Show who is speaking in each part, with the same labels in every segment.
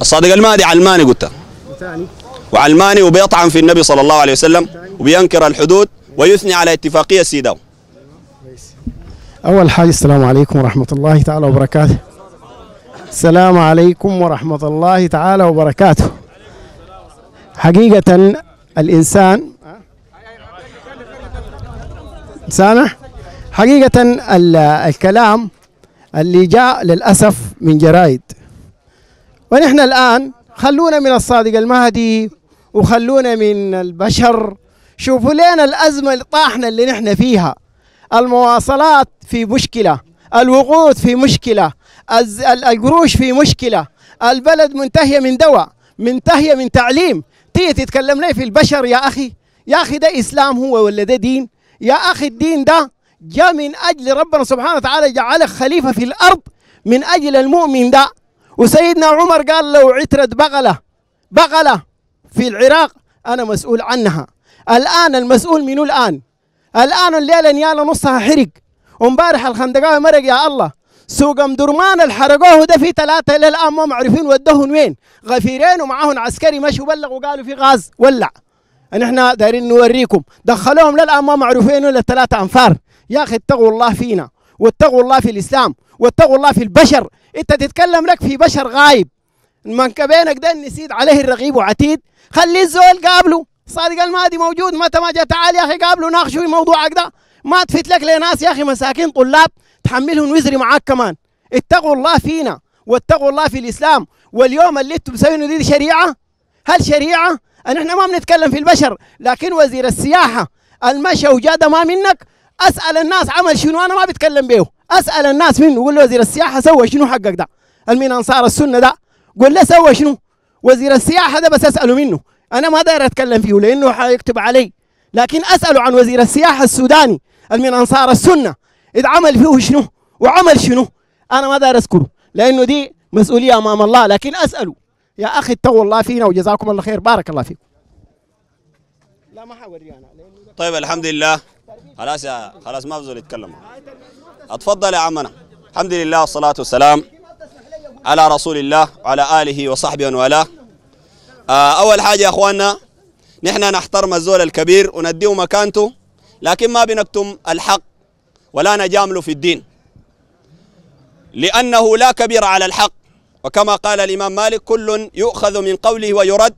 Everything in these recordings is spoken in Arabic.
Speaker 1: الصادق المهدي علماني قلت وعلماني وبيطعن في النبي صلى الله عليه وسلم وبينكر الحدود ويثني على اتفاقيه سيداو
Speaker 2: اول حاجه السلام عليكم ورحمه الله تعالى وبركاته السلام عليكم ورحمه الله تعالى وبركاته حقيقه الانسان سامح حقيقه الكلام اللي جاء للاسف من جرايد ونحن الآن خلونا من الصادق المهدي وخلونا من البشر شوفوا لنا الأزمة اللي طاحنا اللي نحن فيها المواصلات في مشكلة الوقود في مشكلة القروش في مشكلة البلد منتهية من دواء منتهية من تعليم تيجي تتكلم لي في البشر يا أخي يا أخي ده إسلام هو ولا ده دين يا أخي الدين ده جاء من أجل ربنا سبحانه وتعالى جعلك خليفة في الأرض من أجل المؤمن ده وسيدنا عمر قال لو عترة بغلة بغلة في العراق أنا مسؤول عنها الآن المسؤول منو الآن الآن الليلة نيالة نصها حرق ومبارح الخندقاوي مرق يا الله سوق ام درمان اللي حرقوه ده في ثلاثة إلى الآن ما معرفين ودهن وين غفيرين ومعاهم عسكري مشوا بلغوا قالوا في غاز ولع نحن دايرين نوريكم دخلوهم للآن ما معروفين ولا ثلاثة أنفار يا أخي اتقوا الله فينا واتقوا الله في الإسلام واتقوا الله في البشر انت تتكلم لك في بشر غايب المنكبينك ده نسيت عليه الرغيب وعتيد خلي الزول قابله صادق المادي موجود متى ما جاء تعال يا اخي قابله ناقشوا موضوعك ده ما تفت لك لناس يا اخي مساكين طلاب تحملهم وزري معاك كمان اتقوا الله فينا واتقوا الله في الاسلام واليوم اللي انتم مسوينه دي, دي شريعه هل شريعه؟ ان احنا ما بنتكلم في البشر لكن وزير السياحه المشى وجاده ما منك اسال الناس عمل شنو انا ما بتكلم بيه اسال الناس منه قول له وزير السياحه سوى شنو حقك ده المين انصار السنه ده قول له سوى شنو وزير السياحه ده بس اساله منه انا ما داير اتكلم فيه لانه حيكتب علي لكن اساله عن وزير السياحه السوداني المين انصار السنه اذا عمل فيه شنو وعمل شنو انا ما داير اذكره لانه دي مسؤوليه امام الله لكن اساله يا اخي اتقوا الله فينا وجزاكم الله خير بارك الله فيكم
Speaker 1: لا ما حوري انا طيب الحمد لله خلاص يا خلاص ما بزول يتكلم اتفضل يا عمنا الحمد لله والصلاه والسلام على رسول الله وعلى اله وصحبه ومن والاه آه، اول حاجه يا اخواننا نحن نحترم الزول الكبير ونديه مكانته لكن ما بنكتم الحق ولا نجامله في الدين لأنه لا كبير على الحق وكما قال الإمام مالك كل يؤخذ من قوله ويرد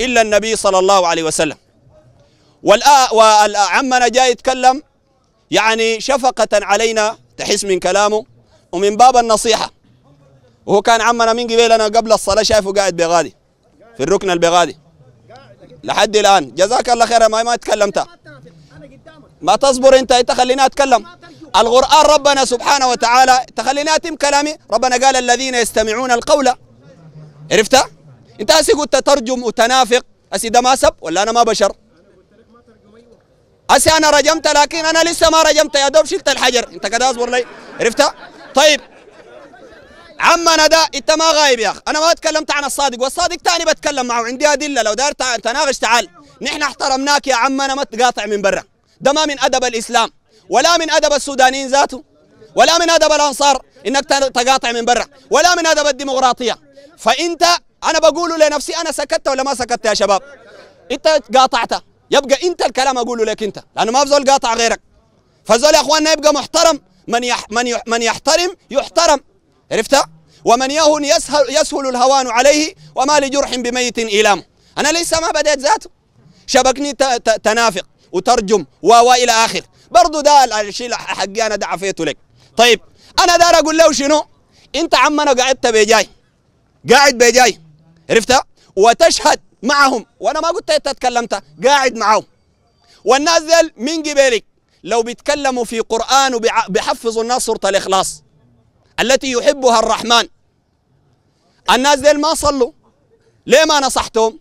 Speaker 1: إلا النبي صلى الله عليه وسلم والعمنا جاي يتكلم يعني شفقة علينا تحس من كلامه ومن باب النصيحة وهو كان عمنا من قبل أنا قبل الصلاة شايفه قاعد بغادي في الركن البغادي لحد الآن جزاك الله خير ما ما تكلمت ما تصبر أنت أنت خليني أتكلم القرآن ربنا سبحانه وتعالى تخليني أتم كلامي ربنا قال الذين يستمعون القول عرفتها؟ أنت هسي قلت ترجم وتنافق هسي ده ما سب ولا أنا ما بشر هسه انا رجمت لكن انا لسه ما رجمت يا دوب شلت الحجر انت كده اصبر لي عرفتها؟ طيب عمنا ده انت ما غايب يا اخ انا ما تكلمت عن الصادق والصادق تاني بتكلم معه عندي ادله لو داير تناقش تعال نحن احترمناك يا عمنا ما تقاطع من برا ده ما من ادب الاسلام ولا من ادب السودانيين ذاته ولا من ادب الانصار انك تقاطع من برا ولا من ادب الديمقراطيه فانت انا بقول لنفسي انا سكتت ولا ما سكت يا شباب انت قاطعت يبقى انت الكلام اقوله لك انت لانه ما بزول قاطع غيرك فزول يا اخواننا يبقى محترم من يح من يح من يحترم يحترم عرفتها ومن يهن يسهل يسهل الهوان عليه وما لجرح بميت إيلام انا لسه ما بديت ذاته شبكني تنافق وترجم و الى اخر برضه ده الشيء حقي انا دعفيته لك طيب انا دار اقول له شنو انت عمنا قعدت بيجاي قاعد بجاي عرفتها وتشهد معهم وانا ما قلت انت تكلمت قاعد معهم والناس ديل من قبلك لو بيتكلموا في قران وبيحفظوا الناس سوره الاخلاص التي يحبها الرحمن الناس ديل ما صلوا ليه ما نصحتهم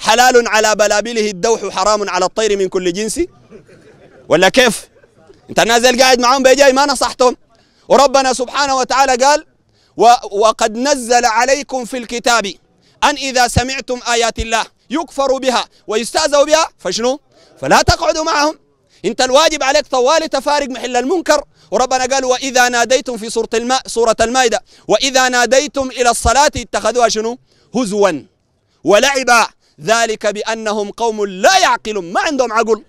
Speaker 1: حلال على بلابله الدوح حرام على الطير من كل جنس ولا كيف انت الناس ديل قاعد معاهم بيجي ما نصحتهم وربنا سبحانه وتعالى قال وقد نزل عليكم في الكتاب أن إذا سمعتم آيات الله يكفر بها ويستهزأ بها فشنو فلا تقعدوا معهم انت الواجب عليك طوالي تفارق محل المنكر وربنا قال واذا ناديتم في سوره الماء سوره المائده واذا ناديتم الى الصلاه اتخذوها شنو؟ هزوا ولعبا ذلك بانهم قوم لا يعقلون ما عندهم عقل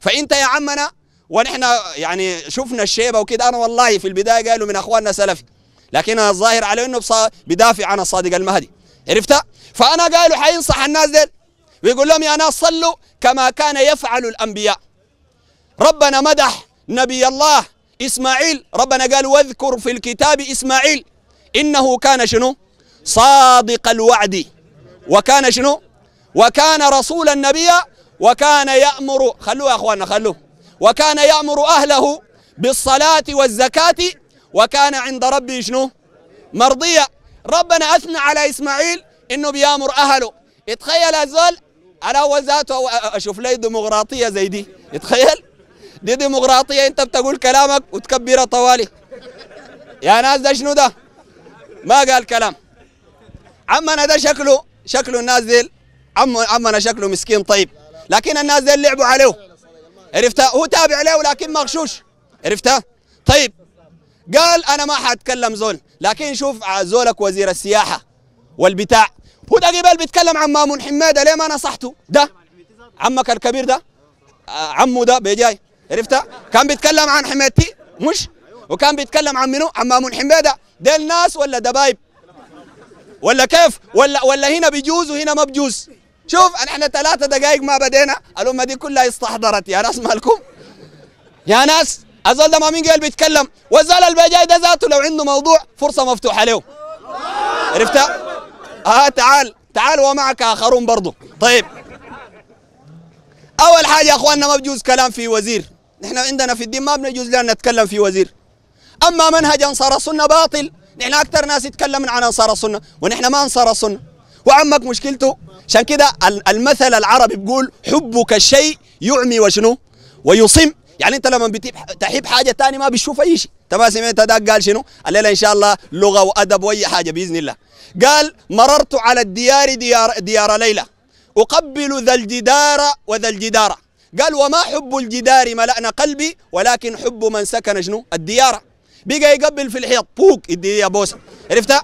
Speaker 1: فانت يا عمنا ونحن يعني شفنا الشيبه وكده انا والله في البدايه قالوا من اخواننا سلفي لكن الظاهر عليه انه بدافع عن الصادق المهدي عرفتها؟ فأنا قالوا حينصح الناس ديل ويقول لهم يا ناس صلوا كما كان يفعل الأنبياء ربنا مدح نبي الله إسماعيل ربنا قال واذكر في الكتاب إسماعيل إنه كان شنو صادق الوعد وكان شنو وكان رسول النبي وكان يأمر خلوه يا أخواننا خلوه وكان يأمر أهله بالصلاة والزكاة وكان عند ربي شنو مرضية ربنا اثنى على اسماعيل انه بيامر اهله اتخيل الزول انا اول ذاته اشوف لي ديمقراطيه زي دي اتخيل دي ديمقراطيه انت بتقول كلامك وتكبرها طوالي يا ناس ده شنو ده ما قال كلام عمنا ده شكله شكله الناس عم عمنا شكله مسكين طيب لكن الناس دي لعبوا عليه عرفتها هو تابع له لكن مغشوش عرفتها طيب قال انا ما حاتكلم زول لكن شوف آه، زولك وزير السياحه والبتاع هو ده قبل بيتكلم عن مامون حماده ليه ما نصحته ده عمك الكبير ده آه، عمه ده بيجاي عرفتها كان بيتكلم عن حمادتي مش وكان بيتكلم عن منو عن مامون حماده ده الناس ولا دبايب ولا كيف ولا ولا هنا بيجوز وهنا ما بيجوز شوف احنا ثلاثه دقائق ما بدينا الامه دي كلها استحضرت يا ناس مالكم يا ناس الزول ده ما من قال بيتكلم والزول اللي جاي ده ذاته لو عنده موضوع فرصه مفتوحه له عرفتها؟ اه تعال تعال ومعك اخرون برضه طيب اول حاجه يا اخواننا ما بجوز كلام في وزير نحن عندنا في الدين ما بنجوز لنا نتكلم في وزير اما منهج انصار السنه باطل نحن اكثر ناس يتكلمن عن انصار السنه ونحن ما انصار السنه وعمك مشكلته عشان كده المثل العربي بيقول حبك الشيء يعمي وشنو ويصم يعني انت لما تحب حاجه ثانيه ما بتشوف اي شيء تمام سمعت ذاك قال شنو الليله ان شاء الله لغه وادب واي حاجه باذن الله قال مررت على الديار ديار ديار ليلى اقبل ذا الجدار وذا الجدار قال وما حب الجدار ملأنا قلبي ولكن حب من سكن شنو الديار بقى يقبل في الحيط بوك يدي يا بوسه عرفتها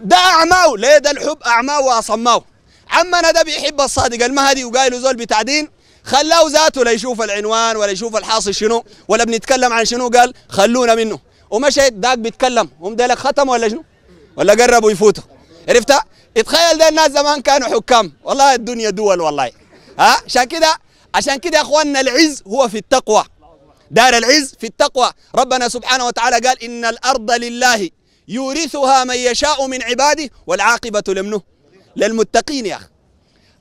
Speaker 1: ده اعماه ليه ده الحب اعماه واصماه عمنا ده بيحب الصادق المهدي وقايله زول بتاع دين خلاه ذاته لا يشوف العنوان ولا يشوف الحاصل شنو ولا بنتكلم عن شنو قال خلونا منه ومشيت داك بيتكلم هم ديلك ختم ولا شنو ولا قربوا يفوتوا عرفتها اتخيل ده الناس زمان كانوا حكام والله الدنيا دول والله ها عشان كده عشان كده يا اخواننا العز هو في التقوى دار العز في التقوى ربنا سبحانه وتعالى قال ان الارض لله يورثها من يشاء من عباده والعاقبه لمنه للمتقين يا اخي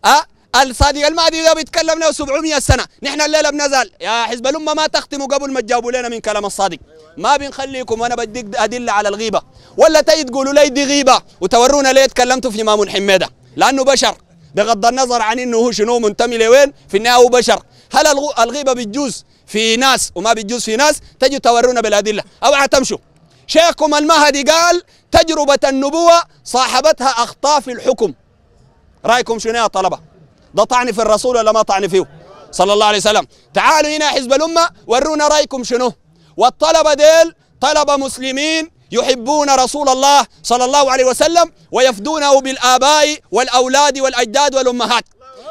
Speaker 1: ها الصادق المهدي ده بيتكلم له 700 سنه نحن الليله بنزل يا حزب الامه ما تختموا قبل ما تجاوبوا لنا من كلام الصادق ما بنخليكم انا بديك ادله على الغيبه ولا تيجي تقولوا لي دي غيبه وتورونا ليه تكلمتوا في مامون حميده لانه بشر بغض النظر عن انه هو شنو منتمي لوين في النهايه هو بشر هل الغيبه بتجوز في ناس وما بتجوز في ناس تجي تورونا بالادله اوعى تمشوا شيخكم المهدي قال تجربه النبوه صاحبتها اخطاء في الحكم رايكم شنو يا طلبه ده طعن في الرسول ولا ما طعن فيه صلى الله عليه وسلم تعالوا هنا حزب الأمة ورونا رأيكم شنو والطلبة ديل طلبة مسلمين يحبون رسول الله صلى الله عليه وسلم ويفدونه بالآباء والأولاد والأجداد والأمهات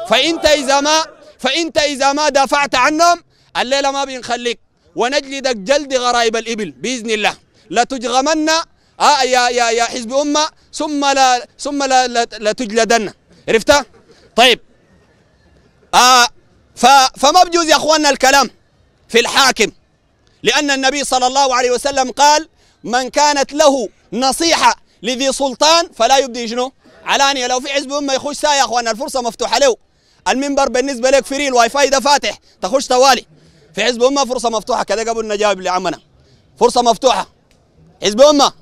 Speaker 1: فأنت إذا ما فأنت إذا ما دافعت عنهم الليلة ما بنخليك ونجلدك جلد غرائب الإبل بإذن الله لتجغمن آه يا يا يا حزب أمة ثم لا ثم لا لتجلدن عرفتها؟ طيب آه فما بجوز يا اخواننا الكلام في الحاكم لان النبي صلى الله عليه وسلم قال من كانت له نصيحه لذي سلطان فلا يبدي شنو؟ علانيه لو في حزب امه يخش ساي يا اخواننا الفرصه مفتوحه له المنبر بالنسبه لك فري الواي فاي ده فاتح تخش توالي في حزب امه فرصه مفتوحه كذا قبل نجاوب لعمنا فرصه مفتوحه حزب امه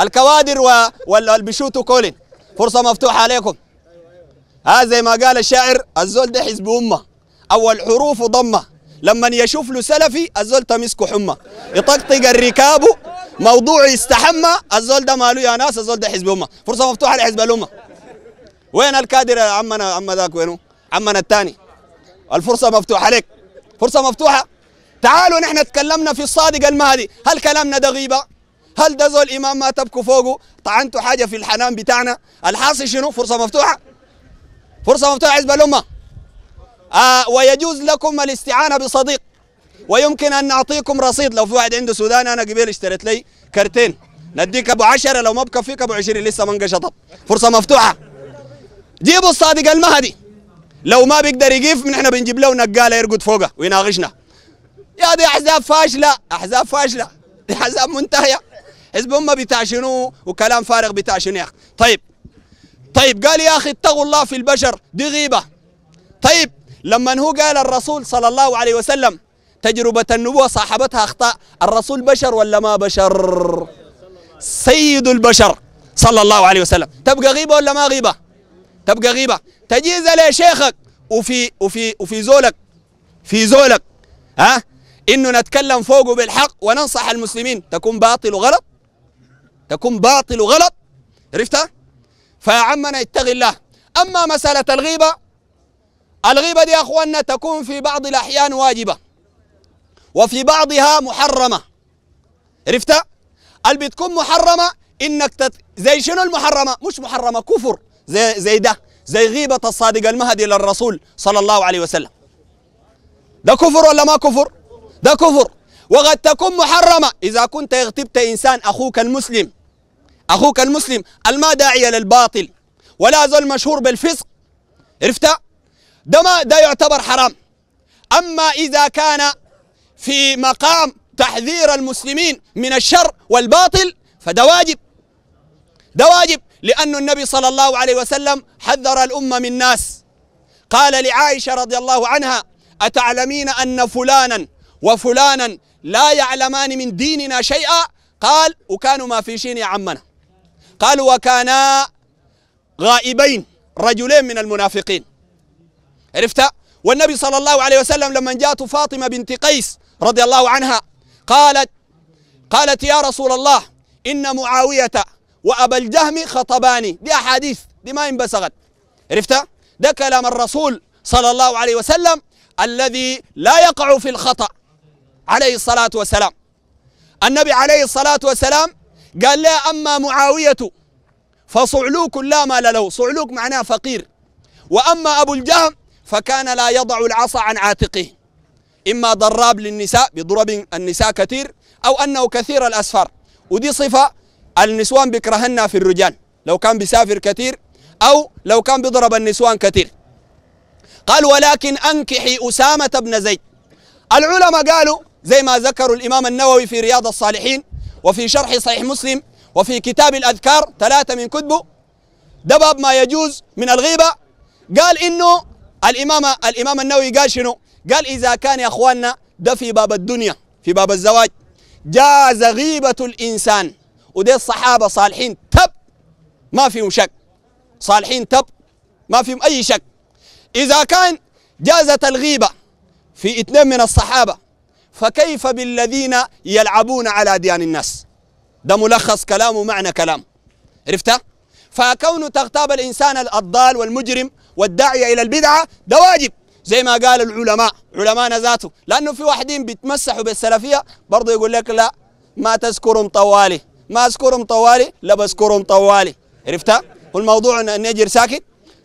Speaker 1: الكوادر والبشوت وكولين فرصه مفتوحه عليكم ها زي ما قال الشاعر الزول ده حزب امه اول حروف ضمه لما يشوف له سلفي الزول تمسكه حمى يطقطق الركاب موضوع يستحمى الزول ده ماله يا ناس الزول ده حزب امه فرصه مفتوحه لحزب الامه وين الكادر يا عمنا عم ذاك وينه عمنا الثاني الفرصه مفتوحه لك فرصه مفتوحه تعالوا نحن تكلمنا في الصادق المهدي هل كلامنا ده غيبه هل ده زول امام ما تبكوا فوقه طعنتوا حاجه في الحنان بتاعنا الحاصل شنو فرصه مفتوحه فرصة مفتوحة حزب الأمة آه ويجوز لكم الاستعانة بصديق ويمكن أن نعطيكم رصيد لو في واحد عنده سودان أنا قبيل اشتريت لي كرتين نديك أبو عشرة لو ما بكفيك أبو عشرين لسه ما شطب فرصة مفتوحة جيبوا الصادق المهدي لو ما بيقدر يقيف من احنا بنجيب له نقاله يرقد فوقه ويناقشنا يا دي احزاب فاشله احزاب فاشله دي احزاب منتهيه حزب امه بتاع شنو وكلام فارغ بتاع شنو يا اخي طيب طيب قال يا أخي اتقوا الله في البشر دي غيبة طيب لما هو قال الرسول صلى الله عليه وسلم تجربة النبوة صاحبتها أخطاء الرسول بشر ولا ما بشر سيد البشر صلى الله عليه وسلم تبقى غيبة ولا ما غيبة تبقى غيبة تجيز لي شيخك وفي وفي وفي زولك في زولك ها انه نتكلم فوقه بالحق وننصح المسلمين تكون باطل وغلط تكون باطل وغلط عرفتها فيا عمنا اتقي الله أما مسألة الغيبة الغيبة دي يا تكون في بعض الأحيان واجبة وفي بعضها محرمة عرفت؟ اللي بتكون محرمة إنك تت... زي شنو المحرمة؟ مش محرمة كفر زي, زي ده زي غيبة الصادق المهدي للرسول صلى الله عليه وسلم ده كفر ولا ما كفر؟ ده كفر وقد تكون محرمة إذا كنت اغتبت إنسان أخوك المسلم أخوك المسلم الما داعي للباطل ولا زول مشهور بالفسق عرفت ده ما ده يعتبر حرام أما إذا كان في مقام تحذير المسلمين من الشر والباطل فده واجب ده واجب لأن النبي صلى الله عليه وسلم حذر الأمة من ناس قال لعائشة رضي الله عنها أتعلمين أن فلانا وفلانا لا يعلمان من ديننا شيئا قال وكانوا ما في شين يا عمنا قال وكانا غائبين رجلين من المنافقين عرفت والنبي صلى الله عليه وسلم لما جاءت فاطمة بنت قيس رضي الله عنها قالت قالت يا رسول الله إن معاوية وأبا الجهم خطباني دي أحاديث دي ما انبسغت عرفت ده كلام الرسول صلى الله عليه وسلم الذي لا يقع في الخطأ عليه الصلاة والسلام النبي عليه الصلاة والسلام قال لا أما معاوية فصعلوك لا مال له صعلوك معناه فقير وأما أبو الجهم فكان لا يضع العصا عن عاتقه إما ضراب للنساء بضرب النساء كثير أو أنه كثير الأسفار ودي صفة النسوان بيكرهنا في الرجال لو كان بيسافر كثير أو لو كان بيضرب النسوان كثير قال ولكن أنكحي أسامة بن زيد العلماء قالوا زي ما ذكروا الإمام النووي في رياض الصالحين وفي شرح صحيح مسلم وفي كتاب الأذكار ثلاثة من كتبه ده باب ما يجوز من الغيبة قال إنه الإمام الإمام النووي قال شنو؟ قال إذا كان يا أخواننا ده في باب الدنيا في باب الزواج جاز غيبة الإنسان ودي الصحابة صالحين تب ما فيهم شك صالحين تب ما فيهم أي شك إذا كان جازت الغيبة في اثنين من الصحابة فكيف بالذين يلعبون على أديان الناس ده ملخص كلام ومعنى كلام عرفتها؟ فكون تغتاب الإنسان الضال والمجرم والداعية إلى البدعة ده واجب زي ما قال العلماء علماءنا ذاته لأنه في واحدين بيتمسحوا بالسلفية برضه يقول لك لا ما تذكرهم طوالي ما أذكرهم طوالي لا بذكرهم طوالي عرفتها؟ والموضوع نجر ساكت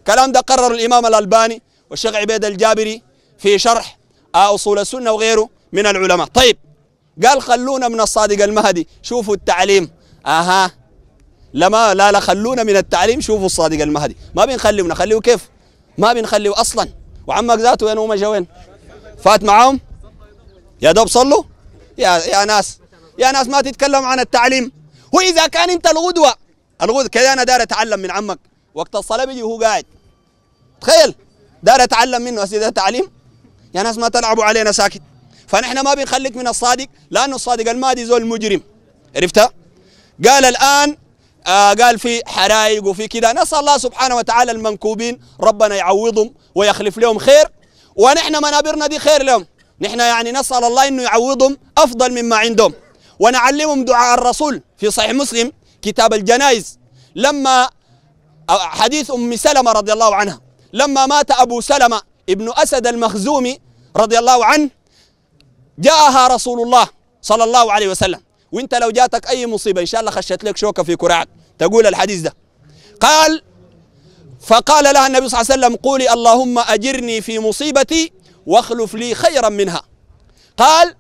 Speaker 1: كلام ده قرر الإمام الألباني والشيخ عبيد الجابري في شرح آه، أصول السنة وغيره من العلماء طيب قال خلونا من الصادق المهدي شوفوا التعليم اها لما لا لا خلونا من التعليم شوفوا الصادق المهدي ما بنخليه نخليه كيف ما بنخليه اصلا وعمك ذاته وين هم جوين فات معاهم يا دوب صلوا يا يا ناس يا ناس ما تتكلم عن التعليم واذا كان انت الغدوه الغدوه كذا انا داير اتعلم من عمك وقت الصلاه بيجي وهو قاعد تخيل داير اتعلم منه اسئله تعليم يا ناس ما تلعبوا علينا ساكت فنحن ما بنخليك من الصادق لانه الصادق المادي زول مجرم عرفتها قال الان آه قال في حرايق وفي كذا نسال الله سبحانه وتعالى المنكوبين ربنا يعوضهم ويخلف لهم خير ونحن منابرنا دي خير لهم نحن يعني نسال الله انه يعوضهم افضل مما عندهم ونعلمهم دعاء الرسول في صحيح مسلم كتاب الجنائز لما آه، حديث ام سلمه رضي الله عنها لما مات ابو سلمه ابن اسد المخزومي رضي الله عنه جاءها رسول الله صلى الله عليه وسلم وانت لو جاتك اي مصيبه ان شاء الله خشت لك شوكه في كرعك تقول الحديث ده قال فقال لها النبي صلى الله عليه وسلم قولي اللهم اجرني في مصيبتي واخلف لي خيرا منها قال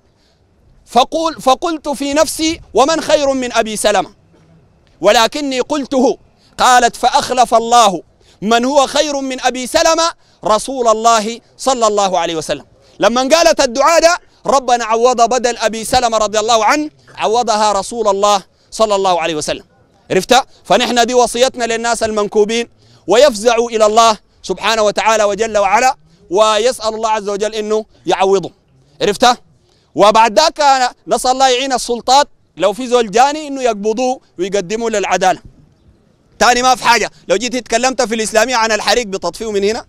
Speaker 1: فقول فقلت في نفسي ومن خير من ابي سلمه ولكني قلته قالت فاخلف الله من هو خير من ابي سلمه رسول الله صلى الله عليه وسلم لما قالت الدعاء ده ربنا عوض بدل أبي سلمة رضي الله عنه عوضها رسول الله صلى الله عليه وسلم عرفت فنحن دي وصيتنا للناس المنكوبين ويفزعوا إلى الله سبحانه وتعالى وجل وعلا ويسأل الله عز وجل إنه يعوضهم عرفت وبعد ذاك نسأل الله يعين السلطات لو في زول جاني إنه يقبضوه ويقدموا للعدالة تاني ما في حاجة لو جيت تكلمت في الإسلامية عن الحريق بتطفيه من هنا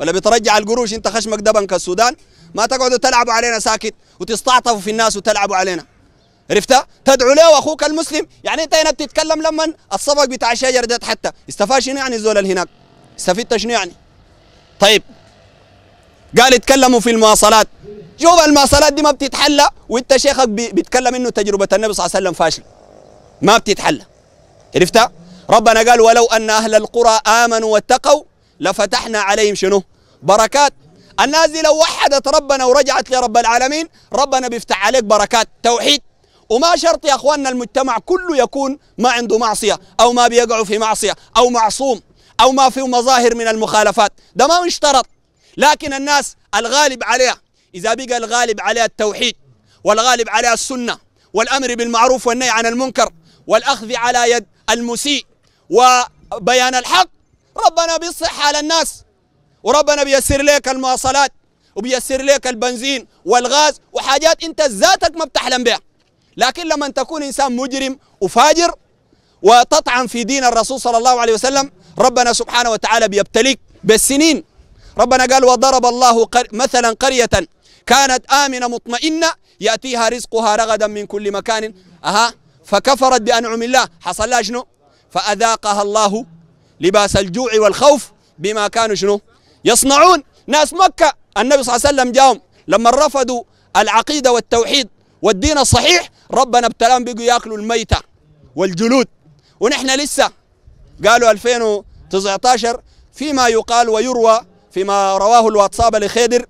Speaker 1: ولا بترجع القروش انت خشمك ده بنك السودان ما تقعدوا تلعبوا علينا ساكت وتستعطفوا في الناس وتلعبوا علينا عرفتها؟ تدعو له اخوك المسلم، يعني انت هنا بتتكلم لما الصفق بتاع الشجر ده حتى، استفاد شنو يعني الزول اللي هناك؟ استفدت شنو يعني؟ طيب قال اتكلموا في المواصلات، شوف المواصلات دي ما بتتحلى وانت شيخك بيتكلم انه تجربه النبي صلى الله عليه وسلم فاشله. ما بتتحلى. عرفتها؟ ربنا قال ولو ان اهل القرى امنوا واتقوا لفتحنا عليهم شنو؟ بركات الناس دي لو وحدت ربنا ورجعت لرب العالمين ربنا بيفتح عليك بركات توحيد وما شرط يا اخواننا المجتمع كله يكون ما عنده معصيه او ما بيقعوا في معصيه او معصوم او ما فيه مظاهر من المخالفات ده ما مشترط لكن الناس الغالب عليها اذا بقى الغالب عليها التوحيد والغالب عليها السنه والامر بالمعروف والنهي عن المنكر والاخذ على يد المسيء وبيان الحق ربنا بيصح على الناس وربنا بيسر لك المواصلات وبيسر لك البنزين والغاز وحاجات انت ذاتك ما بتحلم بها لكن لما تكون انسان مجرم وفاجر وتطعن في دين الرسول صلى الله عليه وسلم ربنا سبحانه وتعالى بيبتليك بالسنين ربنا قال وضرب الله مثلا قرية كانت آمنة مطمئنة يأتيها رزقها رغدا من كل مكان أها فكفرت بأنعم الله حصل لها شنو فأذاقها الله لباس الجوع والخوف بما كانوا شنو يصنعون ناس مكة النبي صلى الله عليه وسلم جاهم لما رفضوا العقيدة والتوحيد والدين الصحيح ربنا ابتلاهم بيجوا ياكلوا الميتة والجلود ونحن لسه قالوا 2019 فيما يقال ويروى فيما رواه الواتساب لخيدر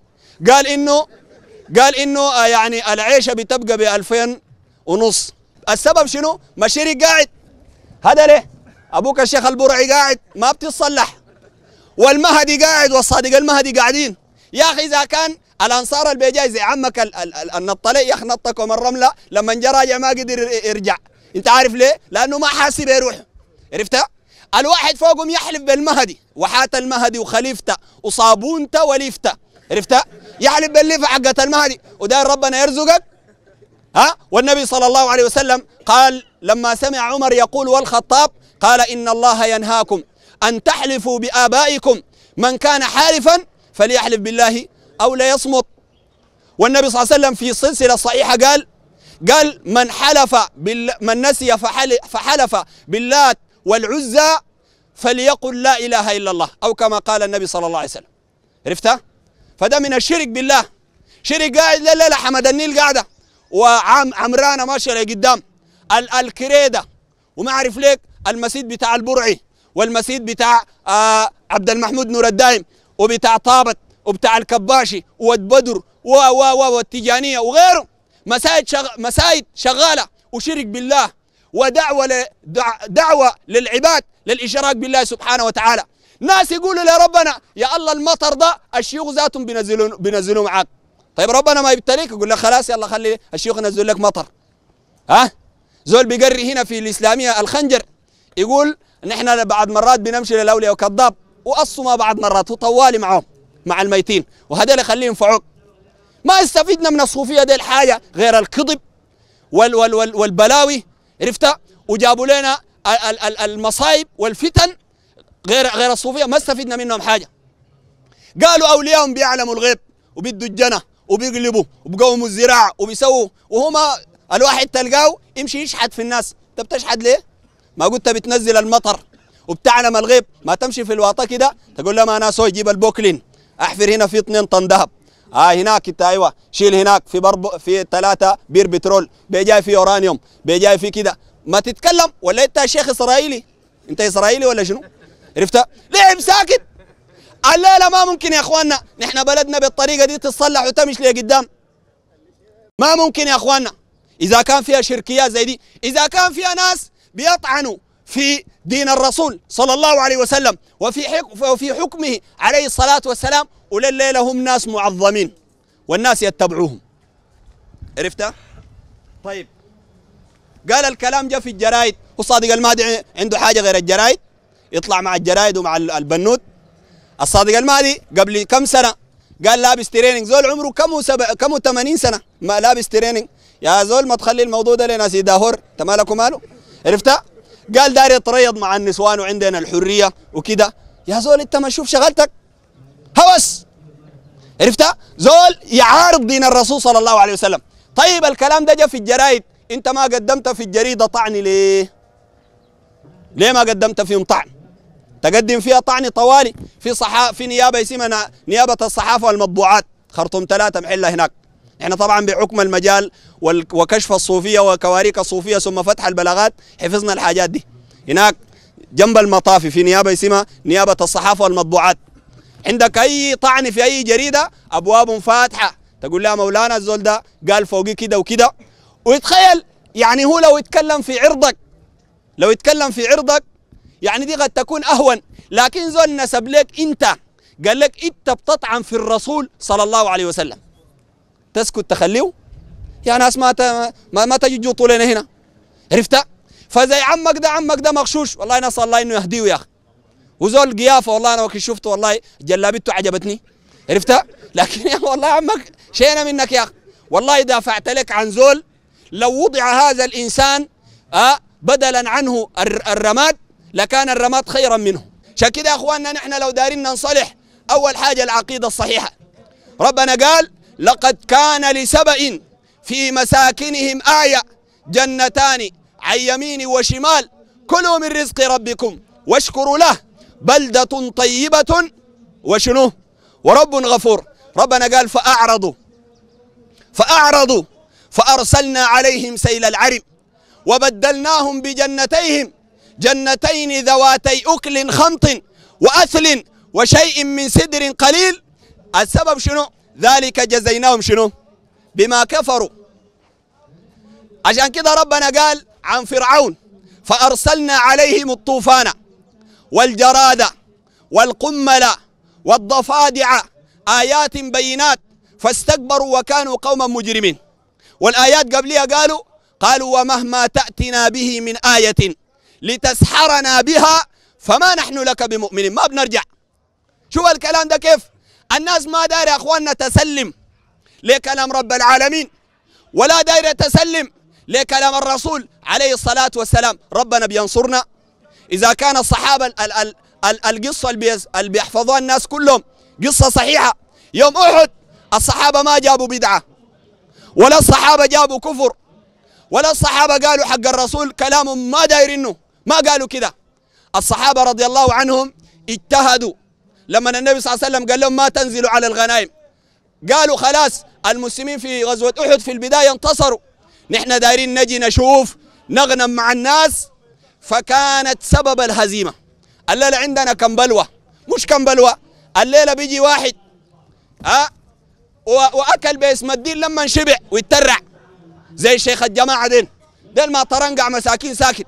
Speaker 1: قال انه قال انه آه، يعني العيشه بتبقى ب 2000 ونص السبب شنو؟ مشيري قاعد هذا ليه؟ ابوك الشيخ البرعي قاعد ما بتتصلح والمهدي قاعد والصادق المهدي قاعدين يا اخي اذا كان الانصار البيجاي زي عمك النطلي يا اخي نطكم الرمله لما جا راجع ما قدر يرجع انت عارف ليه؟ لانه ما حاسب بيروح عرفتها؟ الواحد فوقهم يحلف بالمهدي وحات المهدي وخليفته وصابونته وليفته عرفتها؟ يحلف بالليفه حقت المهدي وداير ربنا يرزقك ها والنبي صلى الله عليه وسلم قال لما سمع عمر يقول والخطاب قال ان الله ينهاكم أن تحلفوا بآبائكم من كان حالفا فليحلف بالله أو ليصمت والنبي صلى الله عليه وسلم في سلسلة صحيحة قال قال من حلف بال من نسي فحلف باللات والعزى فليقل لا إله إلا الله أو كما قال النبي صلى الله عليه وسلم عرفتها؟ فده من الشرك بالله شرك قاعد لا لا لا حمد النيل قاعدة وعم عمرانة ماشية لقدام الكريدة وما أعرف ليك المسيد بتاع البرعي والمسيد بتاع آه عبد المحمود نور الدايم وبتاع طابت وبتاع الكباشي والبدر و و و والتجانيه وغيره مسايد شغ... مسايد شغاله وشرك بالله ودعوه ل... دعوه للعباد للاشراك بالله سبحانه وتعالى ناس يقولوا لربنا يا الله المطر ده الشيوخ ذاتهم بينزلون بينزلوه معاك طيب ربنا ما يبتليك يقول لك خلاص يلا خلي الشيوخ ينزل لك مطر ها زول بيقري هنا في الاسلاميه الخنجر يقول نحن بعد مرات بنمشي للاولياء وكذاب وقصوا بعد مرات وطوالي معهم مع الميتين وهذا اللي يخليهم فعوق ما استفدنا من الصوفيه دي الحاجه غير الكذب وال وال وال والبلاوي عرفتها وجابوا لنا المصايب والفتن غير غير الصوفيه ما استفدنا منهم حاجه قالوا اوليائهم بيعلموا الغيب وبيدوا الجنه وبيقلبوا وبقوموا الزراعه وبيسووا وهما الواحد تلقاه يمشي يشحد في الناس انت طيب بتشحد ليه؟ ما قلت بتنزل المطر وبتعلم الغيب ما تمشي في الواطه كده تقول لهم انا سوي جيب البوكلين احفر هنا في 2 طن ذهب آه هناك انت ايوه شيل هناك في برب في ثلاثه بير بترول بيجاي في اورانيوم بيجاي في كده ما تتكلم ولا انت يا شيخ اسرائيلي انت اسرائيلي ولا شنو؟ عرفتها؟ لعب ساكت الليله ما ممكن يا اخواننا نحن بلدنا بالطريقه دي تتصلح وتمشي لقدام ما ممكن يا اخواننا اذا كان فيها شركيات زي دي اذا كان فيها ناس بيطعنوا في دين الرسول صلى الله عليه وسلم وفي وفي حكمه عليه الصلاة والسلام ولليلة هم ناس معظمين والناس يتبعوهم عرفتها؟ طيب قال الكلام جاء في الجرايد والصادق المهدي عنده حاجة غير الجرايد يطلع مع الجرايد ومع البنود الصادق المهدي قبل كم سنة قال لابس تريننج زول عمره كم سبع كم 80 سنة ما لابس تريننج يا زول ما تخلي الموضوع ده لناس يدهور انت مالك وماله عرفتها؟ قال داري يتريض مع النسوان وعندنا الحريه وكده يا زول انت ما تشوف شغلتك هوس عرفتها؟ زول يعارض دين الرسول صلى الله عليه وسلم طيب الكلام ده جاء في الجرايد انت ما قدمت في الجريده طعن ليه؟ ليه ما قدمت فيهم طعن؟ تقدم فيها طعن طوالي في صحا في نيابه اسمها نيابه الصحافه والمطبوعات خرطوم ثلاثه محله هناك احنا طبعا بحكم المجال وكشف الصوفيه وكواريك الصوفيه ثم فتح البلاغات حفظنا الحاجات دي هناك جنب المطافي في نيابه اسمها نيابه الصحافه والمطبوعات عندك اي طعن في اي جريده ابواب فاتحه تقول لها مولانا الزول ده قال فوقي كده وكده ويتخيل يعني هو لو يتكلم في عرضك لو يتكلم في عرضك يعني دي قد تكون اهون لكن زول نسب لك انت قال لك انت بتطعن في الرسول صلى الله عليه وسلم تسكت تخليه يا يعني ناس ما ما, تجي تجي طولنا هنا عرفت فزي عمك ده عمك ده مغشوش والله نسال الله انه يهديه يا اخي وزول قيافه والله انا وكي شفته والله جلابته عجبتني عرفتها لكن يا والله عمك شينا منك يا اخي والله دافعت لك عن زول لو وضع هذا الانسان أه بدلا عنه الرماد لكان الرماد خيرا منه عشان كده يا اخواننا نحن لو دارين نصلح اول حاجه العقيده الصحيحه ربنا قال لقد كان لسبأ في مساكنهم أعيا جنتان عن يمين وشمال كلوا من رزق ربكم واشكروا له بلدة طيبة وشنو ورب غفور ربنا قال فأعرضوا فأعرضوا فأرسلنا عليهم سيل العرم وبدلناهم بجنتيهم جنتين ذواتي أكل خمط وأثل وشيء من سدر قليل السبب شنو ذلك جزيناهم شنو بما كفروا عشان كده ربنا قال عن فرعون فأرسلنا عليهم الطوفان والجراد والقملة والضفادع آيات بينات فاستكبروا وكانوا قوما مجرمين والآيات قبلها قالوا قالوا ومهما تأتنا به من آية لتسحرنا بها فما نحن لك بمؤمنين ما بنرجع شوف الكلام ده كيف الناس ما دايره يا اخواننا تسلم لكلام رب العالمين ولا دايره تسلم لكلام الرسول عليه الصلاه والسلام ربنا بينصرنا اذا كان الصحابه ال ال ال القصه اللي بيحفظوها الناس كلهم قصه صحيحه يوم احد الصحابه ما جابوا بدعه ولا الصحابه جابوا كفر ولا الصحابه قالوا حق الرسول كلام ما دايرينه ما قالوا كذا الصحابه رضي الله عنهم اجتهدوا لما النبي صلى الله عليه وسلم قال لهم ما تنزلوا على الغنائم قالوا خلاص المسلمين في غزوة أحد في البداية انتصروا نحن دايرين نجي نشوف نغنم مع الناس فكانت سبب الهزيمة الليلة عندنا كم بلوى مش كم بلوى الليلة بيجي واحد أه واكل باسم الدين لما شبع ويترع زي شيخ الجماعه دين دين ما طرنقع مساكين ساكت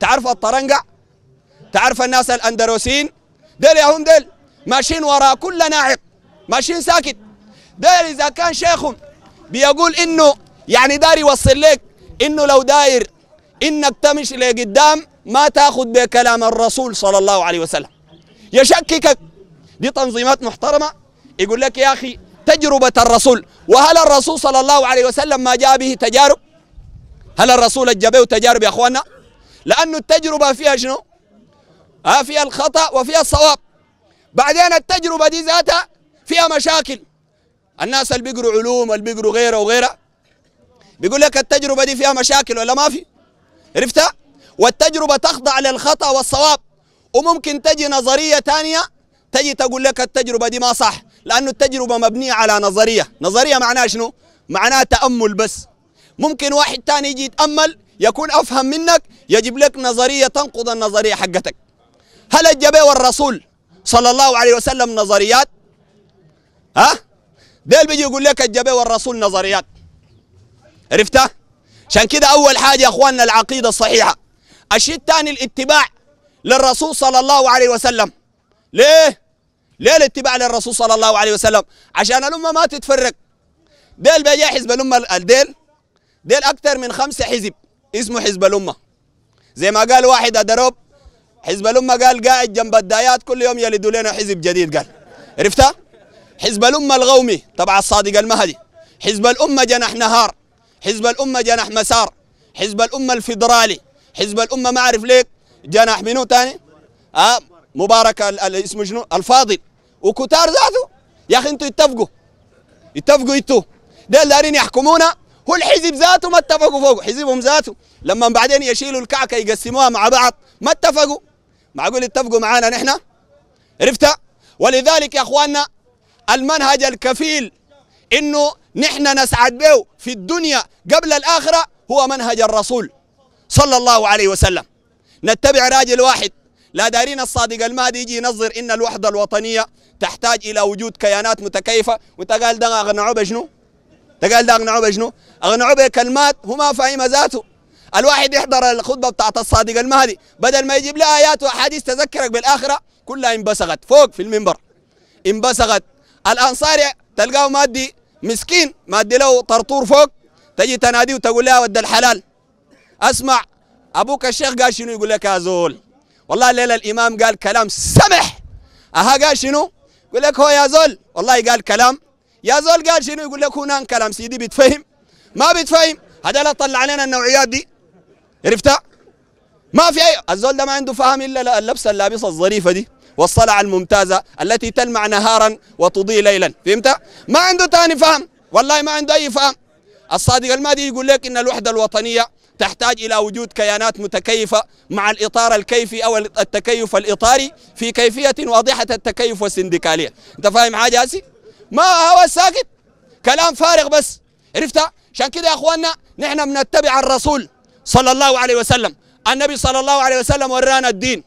Speaker 1: تعرف الطرنقع تعرف الناس الاندلسيين ديل يا هم ديل ماشيين وراء كل ناعق ماشيين ساكت داير اذا كان شيخهم بيقول انه يعني داير يوصل لك انه لو داير انك تمشي لقدام ما تاخذ بكلام الرسول صلى الله عليه وسلم يشككك دي تنظيمات محترمه يقول لك يا اخي تجربه الرسول وهل الرسول صلى الله عليه وسلم ما جاء به تجارب هل الرسول اجابه تجارب يا اخواننا لانه التجربه فيها شنو آه فيها الخطا وفيها الصواب بعدين التجربة دي ذاتها فيها مشاكل الناس اللي بيقروا علوم اللي بيقروا غيره وغيره بيقول لك التجربة دي فيها مشاكل ولا ما في عرفتها والتجربة تخضع للخطأ والصواب وممكن تجي نظرية ثانيه تجي تقول لك التجربة دي ما صح لأنه التجربة مبنية على نظرية نظرية معناها شنو؟ معناها تأمل بس ممكن واحد ثاني يجي يتأمل يكون أفهم منك يجيب لك نظرية تنقض النظرية حقتك هل الجبي والرسول صلى الله عليه وسلم نظريات ها ديل بيجي يقول لك الجبه والرسول نظريات عرفتها عشان كده اول حاجه يا اخواننا العقيده الصحيحه الشيء الثاني الاتباع للرسول صلى الله عليه وسلم ليه ليه الاتباع للرسول صلى الله عليه وسلم عشان الامه ما تتفرق ديل بيجي حزب الامه الديل ديل اكثر من خمسه حزب اسمه حزب الامه زي ما قال واحد ادروب حزب الأمة قال قاعد جنب الدايات كل يوم يلدوا لنا حزب جديد قال عرفتها؟ حزب الأمة الغومي تبع الصادق المهدي حزب الأمة جناح نهار حزب الأمة جناح مسار حزب الأمة الفيدرالي حزب الأمة ما أعرف ليك جناح منو تاني آه مبارك اسمه شنو الفاضل وكتار ذاته يا أخي أنتوا اتفقوا اتفقوا أنتوا ديل دارين يحكمونا هو الحزب ذاته ما اتفقوا فوق حزبهم ذاته لما بعدين يشيلوا الكعكة يقسموها مع بعض ما اتفقوا معقول يتفقوا معانا نحن عرفت ولذلك يا اخواننا المنهج الكفيل انه نحن نسعد به في الدنيا قبل الاخره هو منهج الرسول صلى الله عليه وسلم نتبع راجل واحد لا دارين الصادق المادي يجي ينظر ان الوحده الوطنيه تحتاج الى وجود كيانات متكيفه وانت قال ده اغنعوه بشنو؟ ده قال ده اغنعوه بشنو؟ اغنعوه بكلمات هو ما فاهمها ذاته الواحد يحضر الخطبه بتاعت الصادق المهدي بدل ما يجيب لها ايات واحاديث تذكرك بالاخره كلها انبسغت فوق في المنبر انبسغت الانصار تلقاه مادي مسكين مادي له طرطور فوق تجي تناديه وتقول له ود الحلال اسمع ابوك الشيخ قال شنو يقول لك يا زول والله الليله الامام قال كلام سمح اها قال شنو يقول لك هو يا زول والله قال كلام يا زول قال شنو يقول لك هنا كلام سيدي بتفهم ما بتفهم هذا لا طلع علينا النوعيات دي عرفتها ما في اي الزول ده ما عنده فهم الا اللبسه اللابسه الظريفه دي والصلعه الممتازه التي تلمع نهارا وتضيء ليلا فهمت ما عنده ثاني فهم والله ما عنده اي فهم الصادق المادي يقول لك ان الوحده الوطنيه تحتاج الى وجود كيانات متكيفه مع الاطار الكيفي او التكيف الاطاري في كيفيه واضحه التكيف والسندكاليه انت فاهم حاجه هسي ما هو ساكت كلام فارغ بس عرفتها عشان كده يا اخواننا نحن بنتبع الرسول صلى الله عليه وسلم النبي صلى الله عليه وسلم ورانا الدين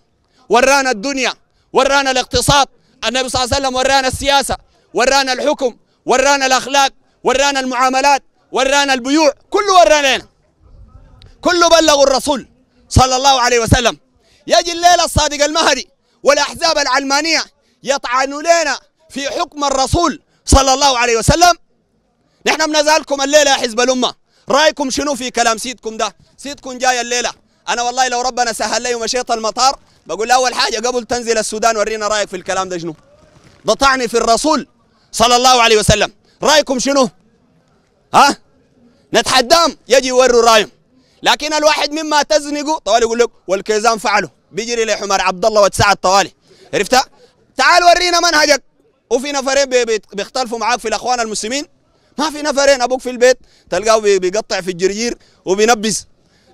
Speaker 1: ورانا الدنيا ورانا الاقتصاد النبي صلى الله عليه وسلم ورانا السياسة ورانا الحكم ورانا الأخلاق ورانا المعاملات ورانا البيوع كله ورانا لنا كله بلغ الرسول صلى الله عليه وسلم يجي الليلة الصادق المهدي والأحزاب العلمانية يطعنوا لنا في حكم الرسول صلى الله عليه وسلم نحن بنزالكم الليلة يا حزب الأمة رأيكم شنو في كلام سيدكم ده تكون جاي الليله انا والله لو ربنا سهل لي ومشيت المطار بقول اول حاجه قبل تنزل السودان ورينا رايك في الكلام ده شنو بطعني في الرسول صلى الله عليه وسلم رايكم شنو ها نتحدام يجي يوروا رايهم لكن الواحد مما تزنقوا طوالي يقول لك والكيزان فعله بيجري لحمار عبد الله وتساعد طوالي عرفتها تعال ورينا منهجك وفي نفرين بيختلفوا معاك في الاخوان المسلمين ما في نفرين ابوك في البيت تلقاه بيقطع في الجرجير وبينبس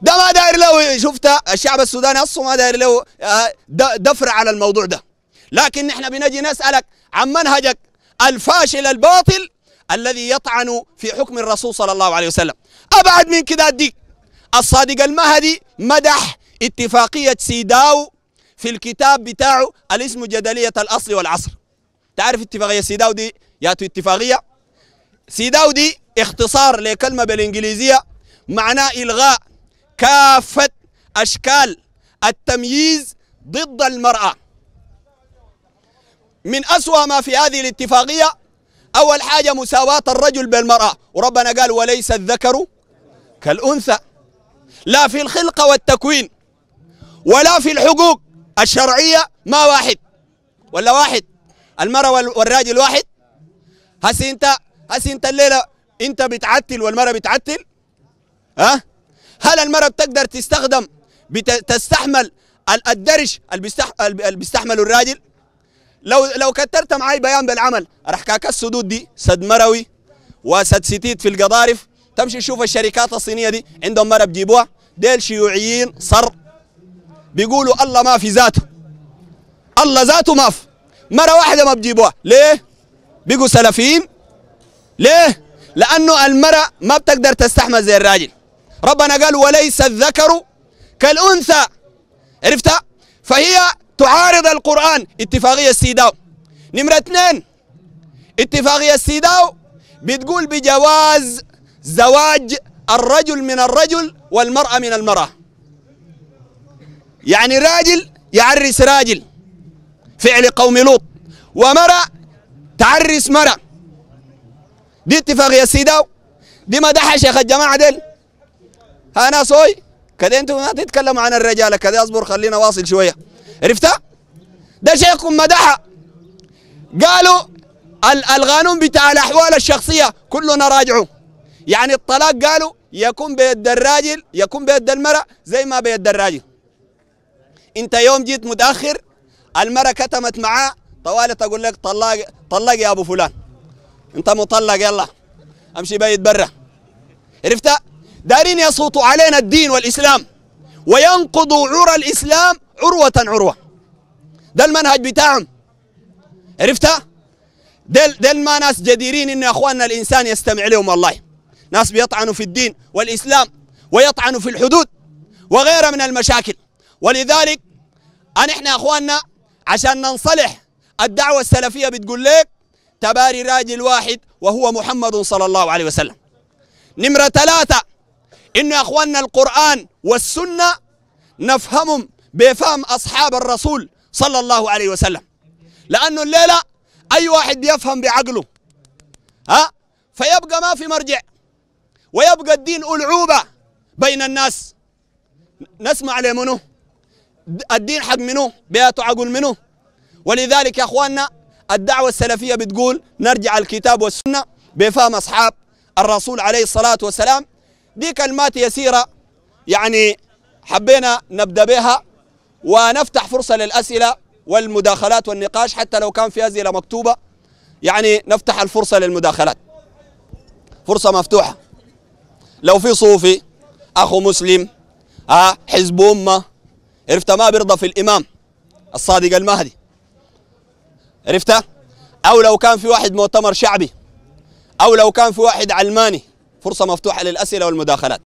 Speaker 1: ده ما داير له شفت الشعب السوداني اصلا ما داير له آه، دفر على الموضوع ده لكن نحن بنجي نسالك عن منهجك الفاشل الباطل الذي يطعن في حكم الرسول صلى الله عليه وسلم ابعد من كده اديك الصادق المهدي مدح اتفاقيه سيداو في الكتاب بتاعه اللي اسمه جدليه الاصل والعصر تعرف اتفاقيه سيداو دي ياتوا اتفاقيه سيداو دي اختصار لكلمه بالانجليزيه معناه الغاء كافة أشكال التمييز ضد المرأة من أسوأ ما في هذه الاتفاقية أول حاجة مساواة الرجل بالمرأة وربنا قال وليس الذكر كالأنثى لا في الخلقة والتكوين ولا في الحقوق الشرعية ما واحد ولا واحد المرأة والراجل واحد هسي انت هسي انت الليلة انت بتعتل والمرأة بتعتل ها أه؟ هل المرأة بتقدر تستخدم تستحمل الدرج اللي بيستحمله الراجل لو لو كترت معي بيان بالعمل راح كاك السدود دي سد مروي وسد ستيت في القضارف تمشي تشوف الشركات الصينيه دي عندهم مره بجيبوها ديل شيوعيين صر بيقولوا الله ما في ذاته الله ذاته ما في مره واحده ما بجيبوها ليه؟ بيقوا سلفيين ليه؟ لانه المراه ما بتقدر تستحمل زي الراجل ربنا قال وليس الذكر كالأنثى عرفتها؟ فهي تعارض القرآن اتفاقية السيداو نمرة اثنين اتفاقية السيداو بتقول بجواز زواج الرجل من الرجل والمرأة من المرأة يعني راجل يعرس راجل فعل قوم لوط ومرأة تعرس مرأة دي اتفاقية السيداو دي ما يا خد الجماعة دل انا صوي كذا انتوا ما تتكلموا عن الرجال كذا اصبر خلينا واصل شويه عرفتها ده شيخكم مدحها قالوا القانون بتاع الاحوال الشخصيه كلنا راجعوا يعني الطلاق قالوا يكون بيد الراجل يكون بيد المراه زي ما بيد الراجل انت يوم جيت متاخر المراه كتمت معاه طوالي تقول لك طلاق طلاق يا ابو فلان انت مطلق يلا امشي بيت برا عرفتها دارين يسوطوا علينا الدين والإسلام وينقضوا عرى الإسلام عروة عروة ده المنهج بتاعهم عرفتها؟ دل, دل ما ناس جديرين إن أخواننا الإنسان يستمع لهم والله ناس بيطعنوا في الدين والإسلام ويطعنوا في الحدود وغيرها من المشاكل ولذلك أن إحنا أخواننا عشان ننصلح الدعوة السلفية بتقول لك تباري راجل واحد وهو محمد صلى الله عليه وسلم نمرة ثلاثة إنه يا أخواننا القرآن والسنة نفهمهم بفهم أصحاب الرسول صلى الله عليه وسلم لأنه الليلة أي واحد بيفهم بعقله ها فيبقى ما في مرجع ويبقى الدين ألعوبة بين الناس نسمع لمنه الدين حق منه بياته عقل منه ولذلك يا أخواننا الدعوة السلفية بتقول نرجع الكتاب والسنة بفهم أصحاب الرسول عليه الصلاة والسلام دي كلمات يسيرة يعني حبينا نبدأ بها ونفتح فرصة للأسئلة والمداخلات والنقاش حتى لو كان في أسئلة مكتوبة يعني نفتح الفرصة للمداخلات فرصة مفتوحة لو في صوفي أخو مسلم آه حزب أمة عرفت ما بيرضى في الإمام الصادق المهدي عرفت أو لو كان في واحد مؤتمر شعبي أو لو كان في واحد علماني فرصة مفتوحة للأسئلة والمداخلات